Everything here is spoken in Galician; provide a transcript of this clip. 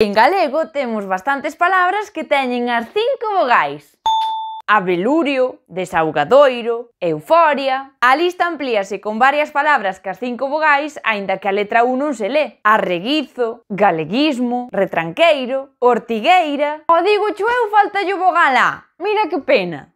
En galego temos bastantes palabras que teñen as cinco vogais. Abelurio, desaugadoiro, euforia... A lista amplíase con varias palabras que as cinco vogais, aínda que a letra U non se lé. Arreguizo, galeguismo, retranqueiro, ortigueira... O digo chueu falta yo vogala. Mira que pena.